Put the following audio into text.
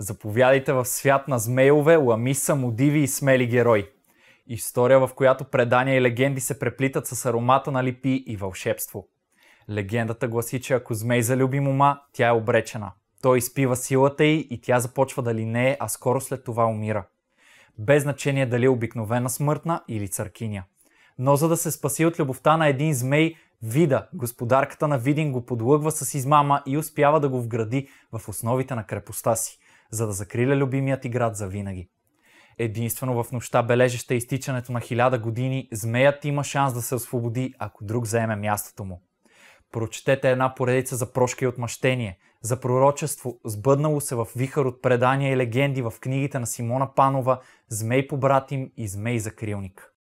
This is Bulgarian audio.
Заповядайте в свят на змейове, лами самодиви и смели герои. История, в която предания и легенди се преплитат с аромата на липи и вълшебство. Легендата гласи, че ако змей залюби мома, тя е обречена. Той изпива силата й и тя започва да линее, а скоро след това умира. Без значение дали е обикновена смъртна или църкиня. Но за да се спаси от любовта на един змей, Вида, господарката на Видин, го подлъгва с измама и успява да го вгради в основите на крепостта си – за да закриля любимият ти град за винаги. Единствено в нощта, бележеща изтичането на хиляда години, змеят има шанс да се освободи, ако друг заеме мястото му. Прочетете една поредица за прошки и отмъщение, за пророчество, сбъднало се в вихър от предания и легенди в книгите на Симона Панова, Змей по братим и Змей за крилник.